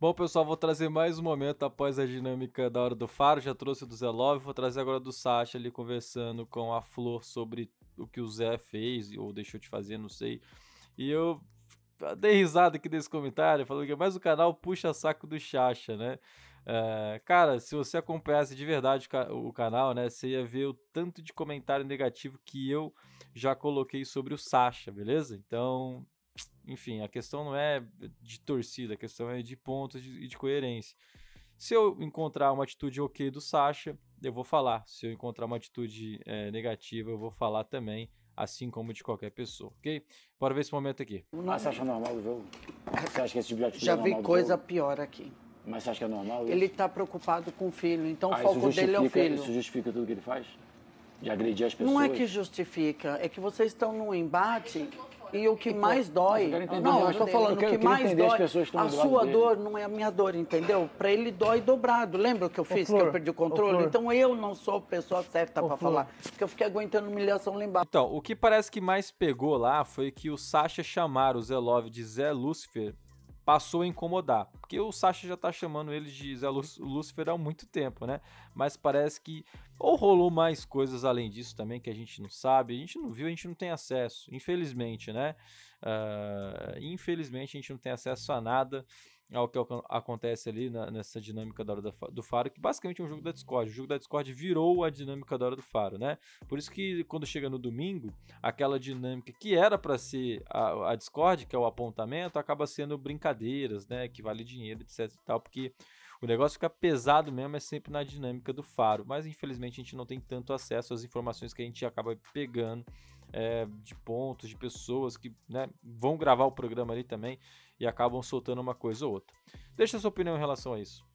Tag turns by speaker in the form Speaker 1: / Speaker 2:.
Speaker 1: Bom, pessoal, vou trazer mais um momento após a dinâmica da hora do Faro. Já trouxe do Zé Love, vou trazer agora do Sacha ali conversando com a Flor sobre o que o Zé fez ou deixou de fazer, não sei. E eu dei risada aqui nesse comentário, falando que é mais o canal puxa saco do Chacha, né? É, cara, se você acompanhasse de verdade o canal, né, você ia ver o tanto de comentário negativo que eu já coloquei sobre o Sacha, beleza? Então, enfim, a questão não é de torcida, a questão é de pontos e de, coerência. Se eu encontrar uma atitude ok do Sasha, eu vou falar. Se eu encontrar uma atitude é, negativa, eu vou falar também, assim como de qualquer pessoa, ok? Bora ver esse momento aqui. Mas você acha normal o jogo? Você acha que esse tipo de atitude Já é vi coisa
Speaker 2: pior aqui.
Speaker 1: Mas você acha que é normal? Isso? Ele
Speaker 2: está preocupado com o filho, então ah, o foco dele é o filho. Isso
Speaker 1: justifica tudo que ele faz? de agredir as pessoas. Não é que
Speaker 2: justifica, é que vocês estão num embate e o que mais dói. não, eu estou falando o que mais dói. As a sua dor não é a minha dor, entendeu? Para ele dói dobrado. Lembra o que eu fiz, que eu perdi o controle? então eu não sou a pessoa certa para falar, porque eu fiquei aguentando humilhação lá embaixo.
Speaker 1: Então, o que parece que mais pegou lá foi que o Sasha chamar o Love de Zé Lúcifer passou a incomodar. Porque o Sasha já tá chamando ele de Zé Lúcifer há muito tempo, né? Mas parece que ou rolou mais coisas além disso também que a gente não sabe, a gente não viu, a gente não tem acesso, infelizmente, né? Uh, infelizmente a gente não tem acesso a nada ao é que acontece ali na, nessa dinâmica da hora da, do faro, que basicamente é um jogo da Discord. O jogo da Discord virou a dinâmica da hora do faro, né? Por isso que quando chega no domingo, aquela dinâmica que era para ser a, a, Discord, que é o apontamento, acaba sendo brincadeiras, né? Que vale dinheiro, etc e tal, porque o negócio fica pesado mesmo, é sempre na dinâmica do faro. Mas infelizmente a gente não tem tanto acesso às informações que a gente acaba pegando é, de pontos, de pessoas que né, vão gravar o programa ali também e acabam soltando uma coisa ou outra. Deixa a sua opinião em relação a isso.